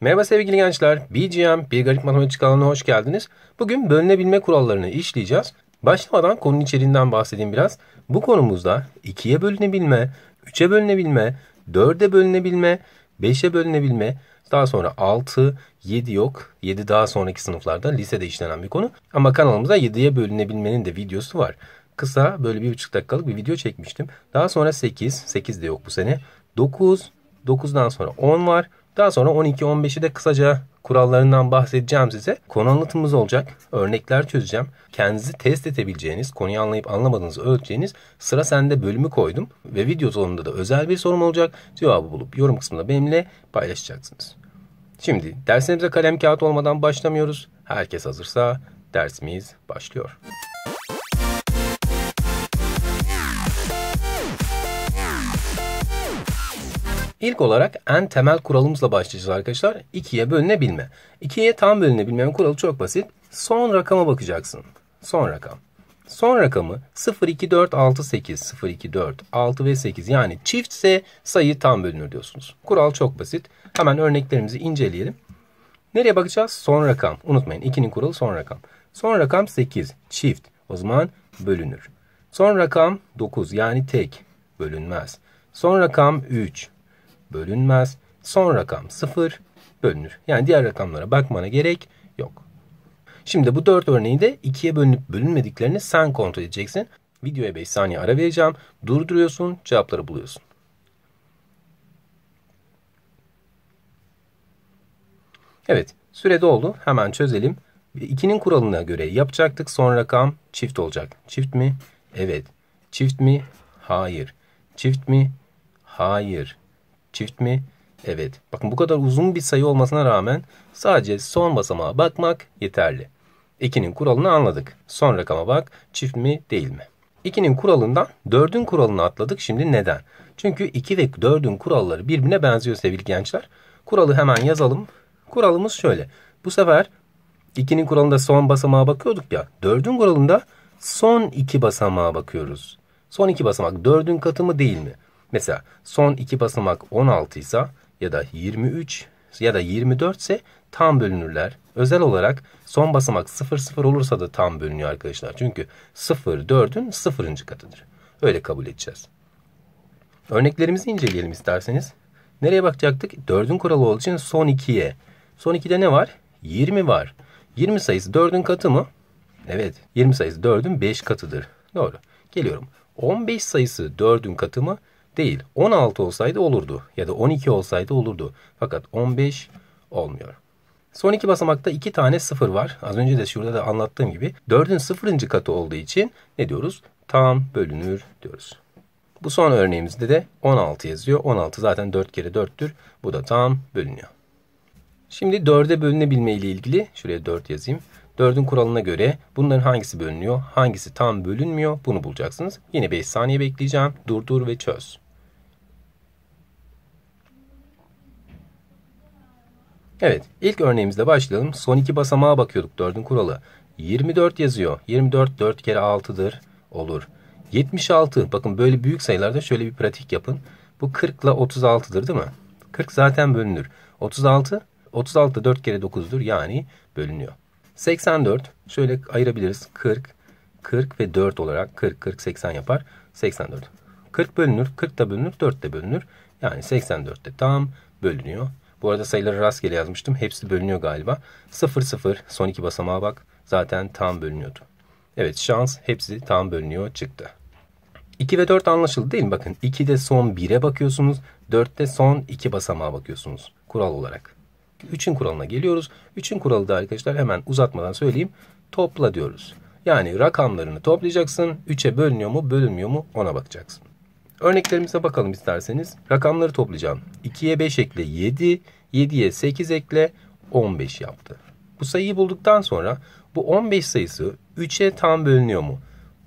Merhaba sevgili gençler, BGM Bir Garip Matematik kanalına hoş geldiniz. Bugün bölünebilme kurallarını işleyeceğiz. Başlamadan konunun içeriğinden bahsedeyim biraz. Bu konumuzda 2'ye bölünebilme, 3'e bölünebilme, 4'e bölünebilme, 5'e bölünebilme, daha sonra 6, 7 yok. 7 daha sonraki sınıflarda lisede işlenen bir konu. Ama kanalımıza 7'ye bölünebilmenin de videosu var. Kısa böyle bir buçuk dakikalık bir video çekmiştim. Daha sonra 8, 8 de yok bu sene. 9, 9'dan sonra 10 var. Daha sonra 12-15'i de kısaca kurallarından bahsedeceğim size. Konu anlatımımız olacak. Örnekler çözeceğim. Kendinizi test edebileceğiniz, konuyu anlayıp anlamadığınızı ölçeceğiniz sıra sende bölümü koydum. Ve video sonunda da özel bir sorum olacak. Cevabı bulup yorum kısmında benimle paylaşacaksınız. Şimdi dersimize kalem kağıt olmadan başlamıyoruz. Herkes hazırsa dersimiz başlıyor. Müzik İlk olarak en temel kuralımızla başlayacağız arkadaşlar. 2'ye bölünebilme. 2'ye tam bölünebilmenin kuralı çok basit. Son rakama bakacaksın. Son rakam. Son rakamı 0, 2, 4, 6, 8, 0, 2, 4, 6 ve 8 yani çiftse sayı tam bölünür diyorsunuz. Kural çok basit. Hemen örneklerimizi inceleyelim. Nereye bakacağız? Son rakam. Unutmayın 2'nin kuralı son rakam. Son rakam 8 çift. O zaman bölünür. Son rakam 9 yani tek bölünmez. Son rakam 3 bölünmez. Son rakam 0 bölünür. Yani diğer rakamlara bakmana gerek yok. Şimdi bu 4 örneği de 2'ye bölünüp bölünmediklerini sen kontrol edeceksin. Videoya 5 saniye ara vereceğim. Durduruyorsun, cevapları buluyorsun. Evet, Süre doldu. Hemen çözelim. 2'nin kuralına göre yapacaktık. Son rakam çift olacak. Çift mi? Evet. Çift mi? Hayır. Çift mi? Hayır. Çift mi? Evet. Bakın bu kadar uzun bir sayı olmasına rağmen sadece son basamağa bakmak yeterli. 2'nin kuralını anladık. Son rakama bak. Çift mi değil mi? 2'nin kuralından 4'ün kuralını atladık. Şimdi neden? Çünkü 2 ve 4'ün kuralları birbirine benziyor sevgili gençler. Kuralı hemen yazalım. Kuralımız şöyle. Bu sefer 2'nin kuralında son basamağa bakıyorduk ya. 4'ün kuralında son 2 basamağa bakıyoruz. Son 2 basamak 4'ün katı mı değil mi? Mesela son iki basamak 16 ise ya da 23 ya da 24 ise tam bölünürler. Özel olarak son basamak 00 olursa da tam bölünüyor arkadaşlar. Çünkü 0 4'ün 0. katıdır. Öyle kabul edeceğiz. Örneklerimizi inceleyelim isterseniz. Nereye bakacaktık? 4'ün kuralı olduğu için son 2'ye. Son 2'de ne var? 20 var. 20 sayısı 4'ün katı mı? Evet. 20 sayısı 4'ün 5 katıdır. Doğru. Geliyorum. 15 sayısı 4'ün katı mı? değil. 16 olsaydı olurdu ya da 12 olsaydı olurdu. Fakat 15 olmuyor. Son iki basamakta iki tane sıfır var. Az önce de şurada da anlattığım gibi 4'ün sıfırıncı katı olduğu için ne diyoruz? Tam bölünür diyoruz. Bu son örneğimizde de 16 yazıyor. 16 zaten 4 kere 4'tür. Bu da tam bölünüyor. Şimdi 4'e bölünebilme ile ilgili şuraya 4 yazayım. 4'ün kuralına göre bunların hangisi bölünüyor, hangisi tam bölünmüyor bunu bulacaksınız. Yine 5 saniye bekleyeceğim. Durdur ve çöz. Evet ilk örneğimizle başlayalım. Son iki basamağa bakıyorduk dördün kuralı. 24 yazıyor. 24 4 kere 6'dır olur. 76 bakın böyle büyük sayılarda şöyle bir pratik yapın. Bu 40 ile 36'dır değil mi? 40 zaten bölünür. 36 36 da 4 kere 9'dur yani bölünüyor. 84 şöyle ayırabiliriz. 40 40 ve 4 olarak 40 40 80 yapar. 84. 40 bölünür. 40 da bölünür. 4 de bölünür. Yani 84 de tam bölünüyor. Bu arada sayıları rastgele yazmıştım. Hepsi bölünüyor galiba. 0 0 son iki basamağa bak. Zaten tam bölünüyordu. Evet şans hepsi tam bölünüyor çıktı. 2 ve 4 anlaşıldı değil mi? Bakın 2'de son 1'e bakıyorsunuz. 4'te son 2 basamağa bakıyorsunuz kural olarak. 3'ün kuralına geliyoruz. 3'ün kuralı da arkadaşlar hemen uzatmadan söyleyeyim. Topla diyoruz. Yani rakamlarını toplayacaksın. 3'e bölünüyor mu bölünmüyor mu ona bakacaksın. Örneklerimize bakalım isterseniz. Rakamları toplayacağım. 2'ye 5 ekle 7, 7'ye 8 ekle 15 yaptı. Bu sayıyı bulduktan sonra bu 15 sayısı 3'e tam bölünüyor mu?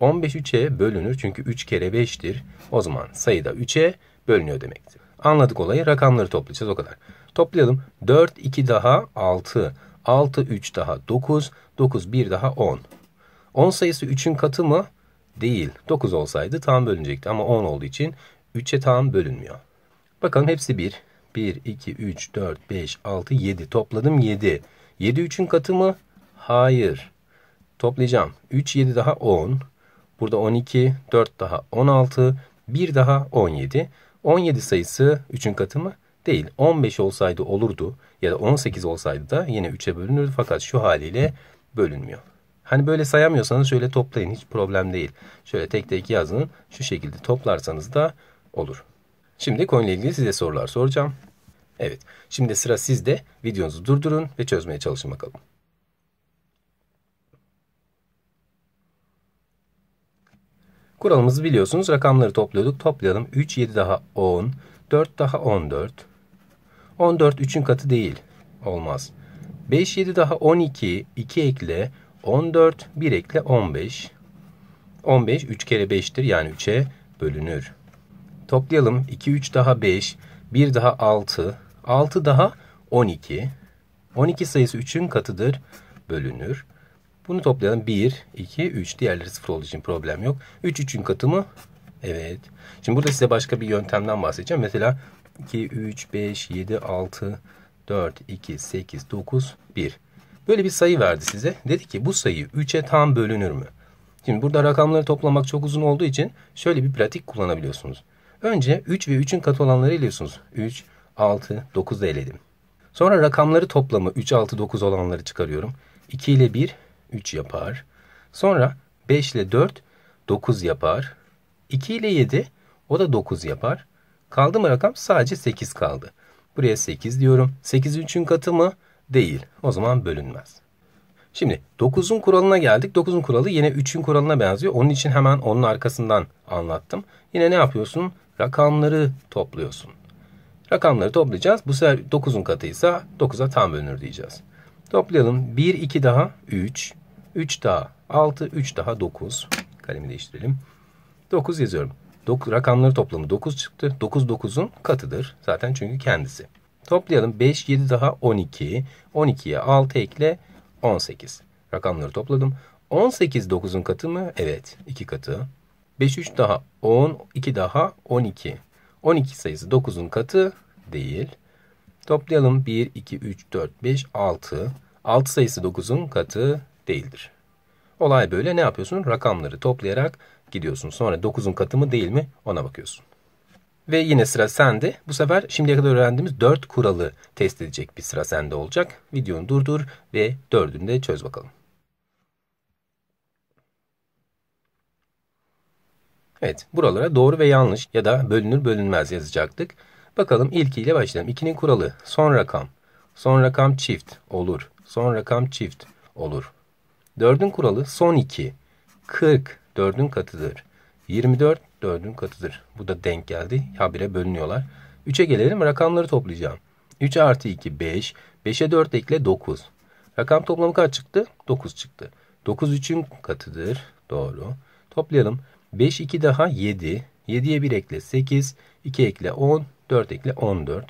15 3'e bölünür çünkü 3 kere 5'tir. O zaman sayı da 3'e bölünüyor demektir. Anladık olayı. Rakamları toplayacağız o kadar. Toplayalım. 4 2 daha 6. 6 3 daha 9. 9 1 daha 10. 10 sayısı 3'ün katı mı? değil. 9 olsaydı tam bölünecekti ama 10 olduğu için 3'e tam bölünmüyor. Bakalım hepsi 1. 1, 2, 3, 4, 5, 6, 7. Topladım 7. 7 3'ün katı mı? Hayır. Toplayacağım. 3, 7 daha 10. Burada 12, 4 daha 16, 1 daha 17. 17 sayısı 3'ün katı mı? Değil. 15 olsaydı olurdu ya da 18 olsaydı da yine 3'e bölünürdü fakat şu haliyle bölünmüyor. Hani böyle sayamıyorsanız şöyle toplayın hiç problem değil. Şöyle tek tek yazın şu şekilde toplarsanız da olur. Şimdi konuyla ilgili size sorular soracağım. Evet şimdi sıra sizde videonuzu durdurun ve çözmeye çalışın bakalım. Kuralımızı biliyorsunuz rakamları topluyorduk. Toplayalım 3, 7 daha 10, 4 daha 14. 14 3'ün katı değil olmaz. 5, 7 daha 12, 2 ekle, 14. 1 ekle 15. 15 3 kere 5'tir yani 3'e bölünür. Toplayalım. 2, 3 daha 5. 1 daha 6. 6 daha 12. 12 sayısı 3'ün katıdır. Bölünür. Bunu toplayalım. 1, 2, 3. Diğerleri 0 olduğu için problem yok. 3, 3'ün katı mı? Evet. Şimdi burada size başka bir yöntemden bahsedeceğim. Mesela 2, 3, 5, 7, 6, 4, 2, 8, 9, 1. Böyle bir sayı verdi size. Dedi ki bu sayı 3'e tam bölünür mü? Şimdi burada rakamları toplamak çok uzun olduğu için şöyle bir pratik kullanabiliyorsunuz. Önce 3 ve 3'ün katı olanları eliyorsunuz. 3, 6, 9 da eledim. Sonra rakamları toplamı 3, 6, 9 olanları çıkarıyorum. 2 ile 1, 3 yapar. Sonra 5 ile 4, 9 yapar. 2 ile 7, o da 9 yapar. Kaldı mı rakam? Sadece 8 kaldı. Buraya 8 diyorum. 8 3'ün katı mı? Değil. O zaman bölünmez. Şimdi 9'un kuralına geldik. 9'un kuralı yine 3'ün kuralına benziyor. Onun için hemen onun arkasından anlattım. Yine ne yapıyorsun? Rakamları topluyorsun. Rakamları toplayacağız. Bu sefer 9'un katıysa 9'a tam bölünür diyeceğiz. Toplayalım. 1, 2 daha 3. 3 daha 6, 3 daha 9. Kalemi değiştirelim. 9 yazıyorum. Dok rakamları toplamı 9 çıktı. 9 9'un katıdır. Zaten çünkü kendisi. Toplayalım. 5, 7 daha 12. 12'ye 6 ekle 18. Rakamları topladım. 18 9'un katı mı? Evet. 2 katı. 5, 3 daha 10. 2 daha 12. 12 sayısı 9'un katı değil. Toplayalım. 1, 2, 3, 4, 5, 6. 6 sayısı 9'un katı değildir. Olay böyle ne yapıyorsun? Rakamları toplayarak gidiyorsun. Sonra 9'un katı mı değil mi ona bakıyorsun. Ve yine sıra sende. Bu sefer şimdiye kadar öğrendiğimiz 4 kuralı test edecek bir sıra sende olacak. Videonu durdur ve 4'ünü de çöz bakalım. Evet buralara doğru ve yanlış ya da bölünür bölünmez yazacaktık. Bakalım ilkiyle başlayalım. 2'nin kuralı son rakam. Son rakam çift olur. Son rakam çift olur. Dördün kuralı son iki. Kırk dördün katıdır. Yirmi dört. 4'ün katıdır. Bu da denk geldi. Habire bölünüyorlar. 3'e gelelim rakamları toplayacağım. 3 artı 2 5. 5'e 4 ekle 9. Rakam toplamı kaç çıktı? 9 çıktı. 9 3'ün katıdır. Doğru. Toplayalım. 5 2 daha 7. 7'ye 1 ekle 8. 2 ekle 10. 4 ekle 14.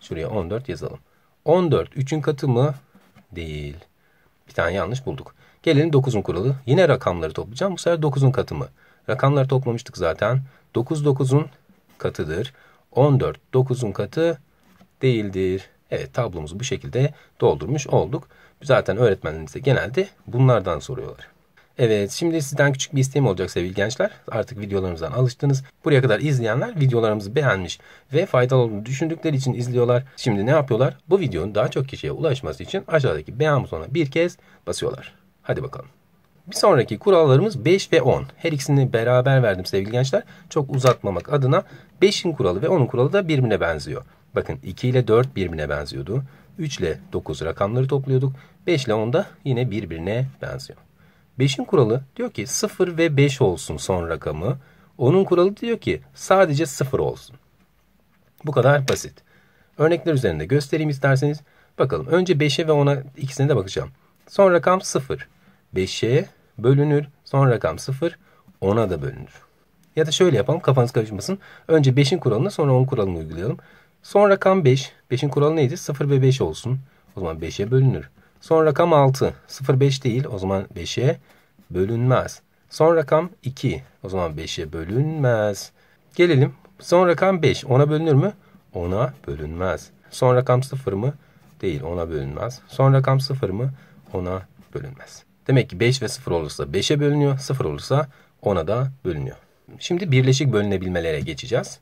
Şuraya 14 yazalım. 14 3'ün katı mı? Değil. Bir tane yanlış bulduk. Gelelim 9'un kuralı. Yine rakamları toplayacağım. Bu sefer 9'un katı mı? Rakamları toplamıştık zaten. 9 9'un katıdır. 14 9'un katı değildir. Evet tablomuzu bu şekilde doldurmuş olduk. Zaten öğretmenlerimize genelde bunlardan soruyorlar. Evet şimdi sizden küçük bir isteğim olacak sevgili gençler. Artık videolarımızdan alıştınız. Buraya kadar izleyenler videolarımızı beğenmiş ve faydalı olduğunu düşündükleri için izliyorlar. Şimdi ne yapıyorlar? Bu videonun daha çok kişiye ulaşması için aşağıdaki beğen butonuna bir kez basıyorlar. Hadi bakalım. Bir sonraki kurallarımız 5 ve 10. Her ikisini beraber verdim sevgili gençler. Çok uzatmamak adına 5'in kuralı ve 10'un kuralı da birbirine benziyor. Bakın 2 ile 4 birbirine benziyordu. 3 ile 9 rakamları topluyorduk. 5 ile 10 da yine birbirine benziyor. 5'in kuralı diyor ki 0 ve 5 olsun son rakamı. 10'un kuralı diyor ki sadece 0 olsun. Bu kadar basit. Örnekler üzerinde göstereyim isterseniz. Bakalım önce 5'e ve 10'a ikisine de bakacağım. Son rakam 0. 5'e bölünür. Son rakam 0 10'a da bölünür. Ya da şöyle yapalım kafanız karışmasın. Önce 5'in kuralını sonra 10 kuralını uygulayalım. Son rakam 5. 5'in kuralı neydi? 0 ve 5 olsun. O zaman 5'e bölünür. Son rakam 6. 0 5 değil. O zaman 5'e bölünmez. Son rakam 2. O zaman 5'e bölünmez. Gelelim. Son rakam 5. 10'a bölünür mü? 10'a bölünmez. Son rakam 0 mı? Değil. 10'a bölünmez. Son rakam 0 mı? 10'a bölünmez. Demek ki 5 ve 0 olursa 5'e bölünüyor. 0 olursa 10'a da bölünüyor. Şimdi birleşik bölünebilmelere geçeceğiz.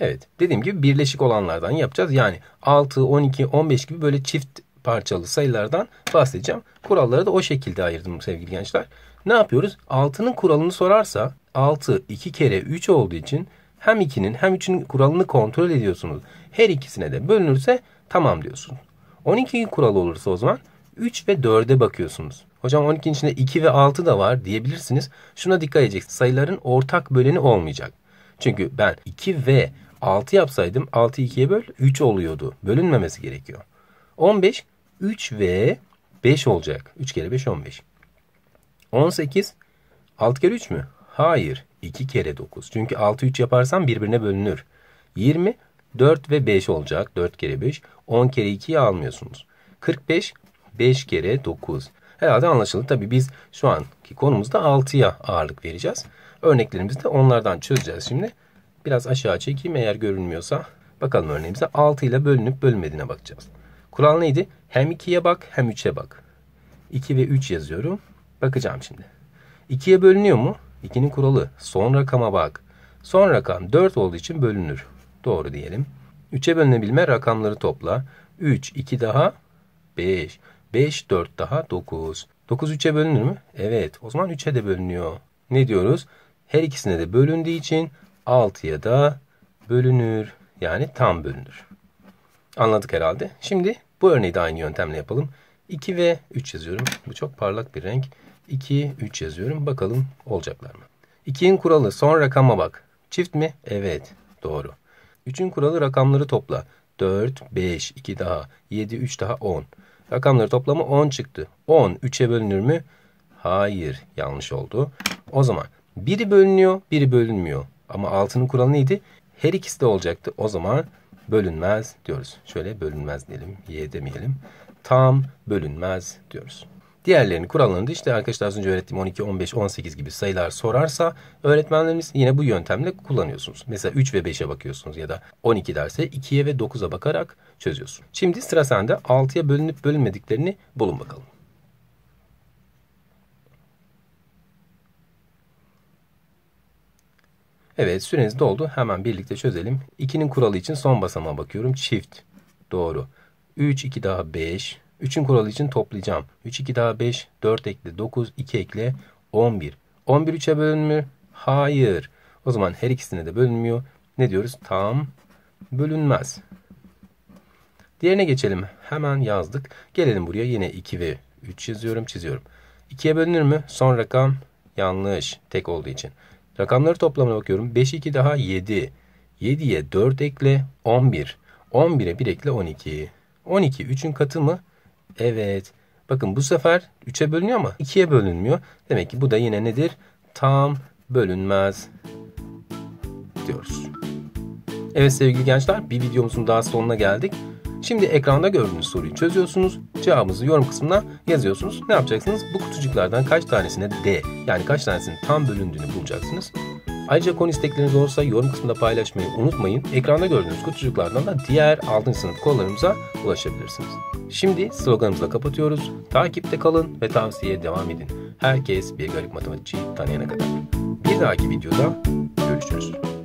Evet dediğim gibi birleşik olanlardan yapacağız. Yani 6, 12, 15 gibi böyle çift parçalı sayılardan bahsedeceğim. Kuralları da o şekilde ayırdım sevgili gençler. Ne yapıyoruz? 6'nın kuralını sorarsa 6 2 kere 3 olduğu için hem 2'nin hem 3'ün kuralını kontrol ediyorsunuz. Her ikisine de bölünürse tamam diyorsunuz. 12'nin kuralı olursa o zaman 3 ve 4'e bakıyorsunuz. Hocam 12'nin içinde 2 ve 6 da var diyebilirsiniz. Şuna dikkat edeceksiniz. Sayıların ortak böleni olmayacak. Çünkü ben 2 ve 6 yapsaydım 6 2'ye böl 3 oluyordu. Bölünmemesi gerekiyor. 15 3 ve 5 olacak. 3 kere 5 15. 18 6 kere 3 mü? Hayır. 2 kere 9. Çünkü 6 3 yaparsam birbirine bölünür. 20 4 ve 5 olacak. 4 kere 5. 10 kere 2'yi almıyorsunuz. 45 5 kere 9. Herhalde anlaşıldı. Tabii biz şu anki konumuzda 6'ya ağırlık vereceğiz. Örneklerimizi de onlardan çözeceğiz şimdi. Biraz aşağı çekeyim eğer görünmüyorsa. Bakalım örneğimize 6 ile bölünüp bölünmediğine bakacağız. Kural neydi? Hem 2'ye bak hem 3'e bak. 2 ve 3 yazıyorum. Bakacağım şimdi. 2'ye bölünüyor mu? 2'nin kuralı. Son rakama bak. Son rakam 4 olduğu için bölünür. Doğru diyelim. 3'e bölünebilme rakamları topla. 3, 2 daha 5. 5, 4 daha 9. 9 3'e bölünür mü? Evet. O zaman 3'e de bölünüyor. Ne diyoruz? Her ikisine de bölündüğü için 6'ya da bölünür. Yani tam bölünür. Anladık herhalde. Şimdi bu örneği de aynı yöntemle yapalım. 2 ve 3 yazıyorum. Bu çok parlak bir renk. 2, 3 yazıyorum. Bakalım olacaklar mı? 2'nin kuralı son rakama bak. Çift mi? Evet. Doğru. 3'ün kuralı rakamları topla. 4, 5, 2 daha, 7, 3 daha 10. Rakamları toplamı 10 çıktı. 10 3'e bölünür mü? Hayır yanlış oldu. O zaman biri bölünüyor biri bölünmüyor. Ama altının kuralı neydi? Her ikisi de olacaktı. O zaman bölünmez diyoruz. Şöyle bölünmez diyelim. Y demeyelim. Tam bölünmez diyoruz. Diğerlerini da işte arkadaşlar az önce öğrettiğim 12, 15, 18 gibi sayılar sorarsa öğretmenlerimiz yine bu yöntemle kullanıyorsunuz. Mesela 3 ve 5'e bakıyorsunuz ya da 12 derse 2'ye ve 9'a bakarak çözüyorsun. Şimdi sıra sende 6'ya bölünüp bölünmediklerini bulun bakalım. Evet süreniz doldu. Hemen birlikte çözelim. 2'nin kuralı için son basamağa bakıyorum. Çift. Doğru. 3, 2 daha 5. 3'ün kuralı için toplayacağım. 3 2 daha 5 4 ekle 9 2 ekle 11. 11 3'e bölünmür. Hayır. O zaman her ikisine de bölünmüyor. Ne diyoruz? Tam bölünmez. Diğerine geçelim. Hemen yazdık. Gelelim buraya. Yine 2 ve 3 yazıyorum, çiziyorum. 2'ye bölünür mü? Son rakam yanlış. Tek olduğu için. Rakamları toplamına bakıyorum. 5 2 daha 7. 7'ye 4 ekle 11. 11'e 1 ekle 12. 12 3'ün katı mı? Evet. Bakın bu sefer 3'e bölünüyor ama 2'ye bölünmüyor. Demek ki bu da yine nedir? Tam bölünmez diyoruz. Evet sevgili gençler bir videomuzun daha sonuna geldik. Şimdi ekranda gördüğünüz soruyu çözüyorsunuz. Cevabınızı yorum kısmına yazıyorsunuz. Ne yapacaksınız? Bu kutucuklardan kaç tanesine D yani kaç tanesinin tam bölündüğünü bulacaksınız. Ayrıca konu istekleriniz olursa yorum kısmında paylaşmayı unutmayın. Ekranda gördüğünüz kutucuklardan da diğer 6. sınıf konularımıza ulaşabilirsiniz. Şimdi sloganımızla kapatıyoruz. Takipte kalın ve tavsiyeye devam edin. Herkes bir garip matematikçiyi tanıyana kadar. Bir dahaki videoda görüşürüz.